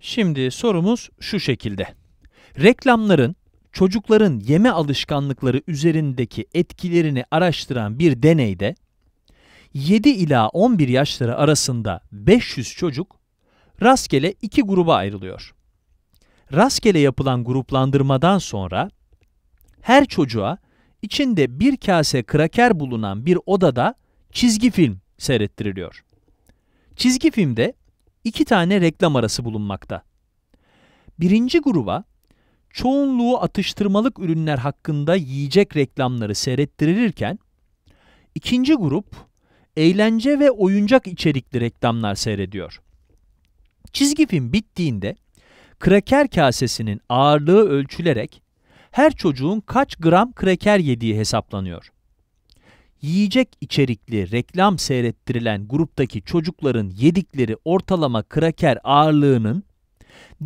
Şimdi sorumuz şu şekilde. Reklamların çocukların yeme alışkanlıkları üzerindeki etkilerini araştıran bir deneyde 7 ila 11 yaşları arasında 500 çocuk rastgele iki gruba ayrılıyor. Rastgele yapılan gruplandırmadan sonra her çocuğa içinde bir kase kraker bulunan bir odada çizgi film seyrettiriliyor. Çizgi filmde iki tane reklam arası bulunmakta. Birinci gruba çoğunluğu atıştırmalık ürünler hakkında yiyecek reklamları seyrettirilirken, ikinci grup eğlence ve oyuncak içerikli reklamlar seyrediyor. Çizgi film bittiğinde kraker kasesinin ağırlığı ölçülerek her çocuğun kaç gram kraker yediği hesaplanıyor yiyecek içerikli reklam seyrettirilen gruptaki çocukların yedikleri ortalama kraker ağırlığının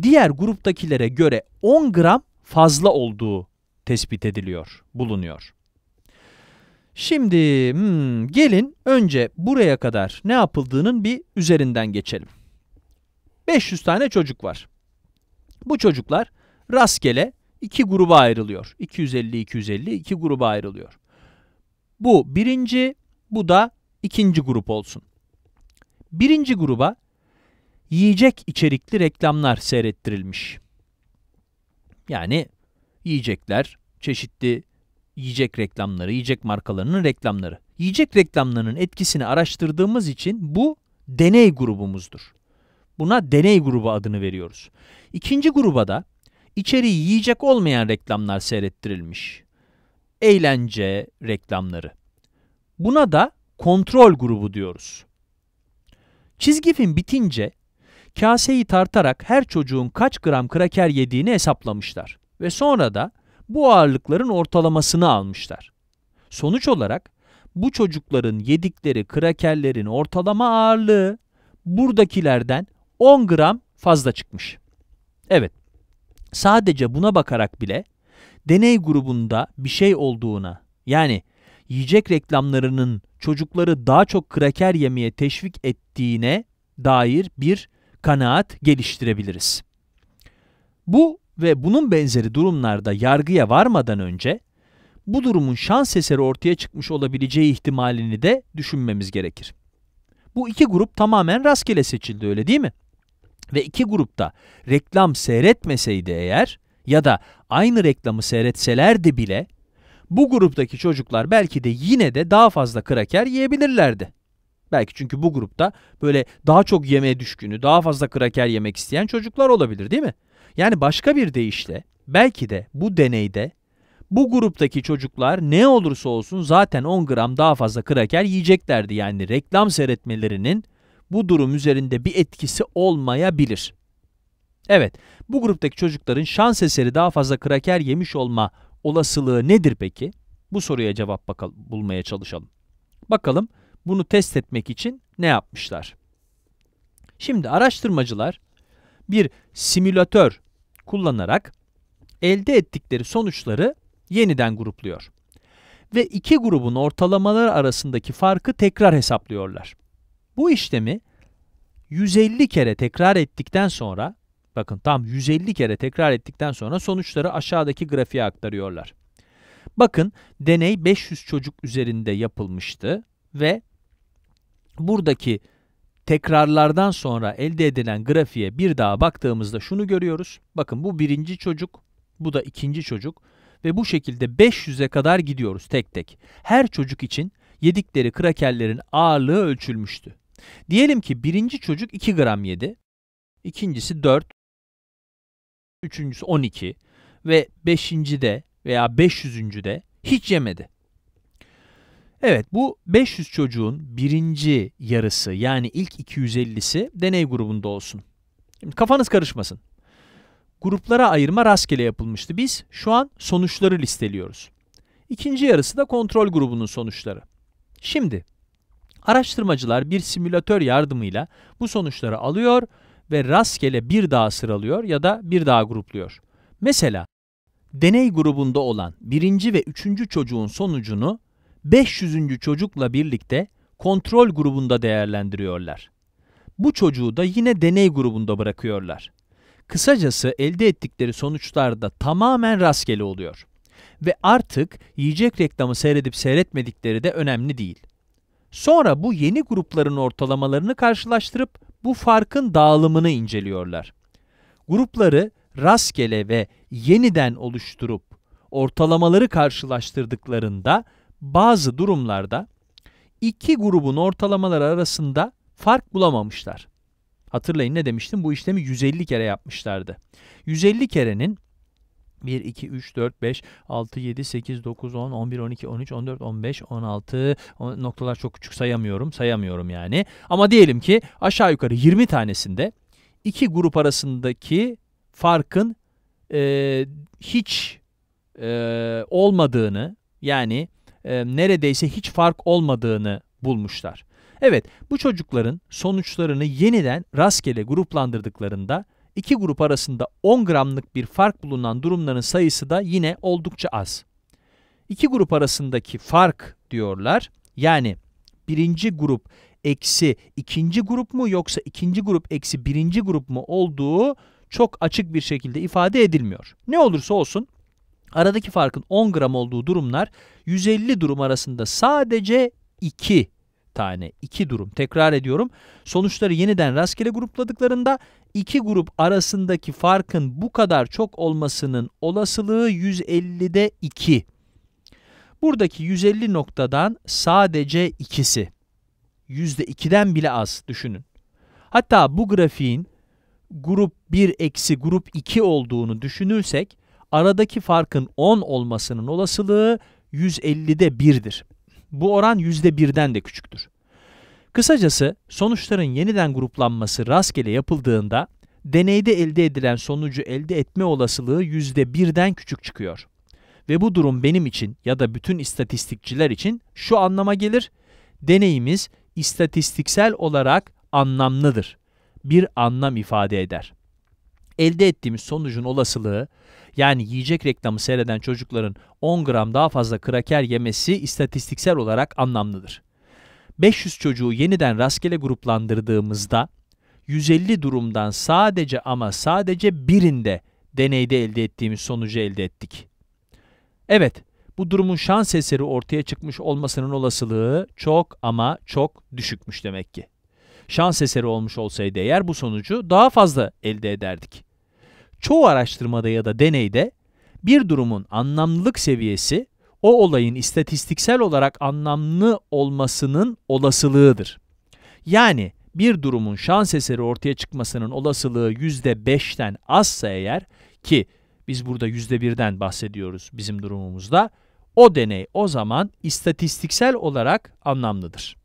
diğer gruptakilere göre 10 gram fazla olduğu tespit ediliyor, bulunuyor. Şimdi hmm, gelin önce buraya kadar ne yapıldığının bir üzerinden geçelim. 500 tane çocuk var. Bu çocuklar rastgele iki gruba ayrılıyor. 250-250 iki gruba ayrılıyor. Bu birinci, bu da ikinci grup olsun. Birinci gruba yiyecek içerikli reklamlar seyrettirilmiş. Yani yiyecekler, çeşitli yiyecek reklamları, yiyecek markalarının reklamları. Yiyecek reklamlarının etkisini araştırdığımız için bu deney grubumuzdur. Buna deney grubu adını veriyoruz. İkinci gruba da içeriği yiyecek olmayan reklamlar seyrettirilmiş eğlence reklamları. Buna da kontrol grubu diyoruz. Çizgi film bitince kaseyi tartarak her çocuğun kaç gram kraker yediğini hesaplamışlar ve sonra da bu ağırlıkların ortalamasını almışlar. Sonuç olarak bu çocukların yedikleri krakerlerin ortalama ağırlığı buradakilerden 10 gram fazla çıkmış. Evet, sadece buna bakarak bile deney grubunda bir şey olduğuna yani yiyecek reklamlarının çocukları daha çok kraker yemeye teşvik ettiğine dair bir kanaat geliştirebiliriz. Bu ve bunun benzeri durumlarda yargıya varmadan önce bu durumun şans eseri ortaya çıkmış olabileceği ihtimalini de düşünmemiz gerekir. Bu iki grup tamamen rastgele seçildi öyle değil mi? Ve iki grupta reklam seyretmeseydi eğer ya da aynı reklamı seyretselerdi bile bu gruptaki çocuklar belki de yine de daha fazla kraker yiyebilirlerdi. Belki çünkü bu grupta böyle daha çok yemeğe düşkünü, daha fazla kraker yemek isteyen çocuklar olabilir değil mi? Yani başka bir deyişle belki de bu deneyde bu gruptaki çocuklar ne olursa olsun zaten 10 gram daha fazla kraker yiyeceklerdi. Yani reklam seyretmelerinin bu durum üzerinde bir etkisi olmayabilir. Evet, bu gruptaki çocukların şans eseri daha fazla kraker yemiş olma olasılığı nedir peki? Bu soruya cevap bakalım, bulmaya çalışalım. Bakalım bunu test etmek için ne yapmışlar? Şimdi araştırmacılar bir simülatör kullanarak elde ettikleri sonuçları yeniden grupluyor. Ve iki grubun ortalamaları arasındaki farkı tekrar hesaplıyorlar. Bu işlemi 150 kere tekrar ettikten sonra Bakın tam 150 kere tekrar ettikten sonra sonuçları aşağıdaki grafiğe aktarıyorlar. Bakın deney 500 çocuk üzerinde yapılmıştı ve buradaki tekrarlardan sonra elde edilen grafiğe bir daha baktığımızda şunu görüyoruz. Bakın bu birinci çocuk, bu da ikinci çocuk ve bu şekilde 500'e kadar gidiyoruz tek tek. Her çocuk için yedikleri krakerlerin ağırlığı ölçülmüştü. Diyelim ki birinci çocuk 2 gram yedi, ikincisi 4, üçüncüsü 12 ve beşinci de veya 500. de hiç yemedi. Evet bu 500 çocuğun birinci yarısı yani ilk 250'si deney grubunda olsun. Şimdi kafanız karışmasın. Gruplara ayırma rastgele yapılmıştı. Biz şu an sonuçları listeliyoruz. İkinci yarısı da kontrol grubunun sonuçları. Şimdi araştırmacılar bir simülatör yardımıyla bu sonuçları alıyor ve ve rastgele bir daha sıralıyor ya da bir daha grupluyor. Mesela deney grubunda olan birinci ve üçüncü çocuğun sonucunu 500. çocukla birlikte kontrol grubunda değerlendiriyorlar. Bu çocuğu da yine deney grubunda bırakıyorlar. Kısacası elde ettikleri sonuçlar da tamamen rastgele oluyor. Ve artık yiyecek reklamı seyredip seyretmedikleri de önemli değil. Sonra bu yeni grupların ortalamalarını karşılaştırıp bu farkın dağılımını inceliyorlar. Grupları rastgele ve yeniden oluşturup ortalamaları karşılaştırdıklarında bazı durumlarda iki grubun ortalamaları arasında fark bulamamışlar. Hatırlayın ne demiştim? Bu işlemi 150 kere yapmışlardı. 150 kerenin 1, 2, 3, 4, 5, 6, 7, 8, 9, 10, 11, 12, 13, 14, 15, 16 o noktalar çok küçük sayamıyorum. Sayamıyorum yani. Ama diyelim ki aşağı yukarı 20 tanesinde iki grup arasındaki farkın e, hiç e, olmadığını yani e, neredeyse hiç fark olmadığını bulmuşlar. Evet bu çocukların sonuçlarını yeniden rastgele gruplandırdıklarında iki grup arasında 10 gramlık bir fark bulunan durumların sayısı da yine oldukça az. İki grup arasındaki fark diyorlar. Yani birinci grup eksi ikinci grup mu yoksa ikinci grup eksi birinci grup mu olduğu çok açık bir şekilde ifade edilmiyor. Ne olursa olsun aradaki farkın 10 gram olduğu durumlar 150 durum arasında sadece 2 tane iki durum. Tekrar ediyorum. Sonuçları yeniden rastgele grupladıklarında iki grup arasındaki farkın bu kadar çok olmasının olasılığı 150'de 2. Buradaki 150 noktadan sadece ikisi. %2'den bile az düşünün. Hatta bu grafiğin grup 1 eksi grup 2 olduğunu düşünürsek aradaki farkın 10 olmasının olasılığı 150'de 1'dir. Bu oran %1'den de küçüktür. Kısacası sonuçların yeniden gruplanması rastgele yapıldığında deneyde elde edilen sonucu elde etme olasılığı %1'den küçük çıkıyor. Ve bu durum benim için ya da bütün istatistikçiler için şu anlama gelir. Deneyimiz istatistiksel olarak anlamlıdır. Bir anlam ifade eder. Elde ettiğimiz sonucun olasılığı yani yiyecek reklamı seyreden çocukların 10 gram daha fazla kraker yemesi istatistiksel olarak anlamlıdır. 500 çocuğu yeniden rastgele gruplandırdığımızda 150 durumdan sadece ama sadece birinde deneyde elde ettiğimiz sonucu elde ettik. Evet, bu durumun şans eseri ortaya çıkmış olmasının olasılığı çok ama çok düşükmüş demek ki. Şans eseri olmuş olsaydı eğer bu sonucu daha fazla elde ederdik. Çoğu araştırmada ya da deneyde bir durumun anlamlılık seviyesi o olayın istatistiksel olarak anlamlı olmasının olasılığıdır. Yani bir durumun şans eseri ortaya çıkmasının olasılığı %5'ten azsa eğer ki biz burada %1'den bahsediyoruz bizim durumumuzda o deney o zaman istatistiksel olarak anlamlıdır.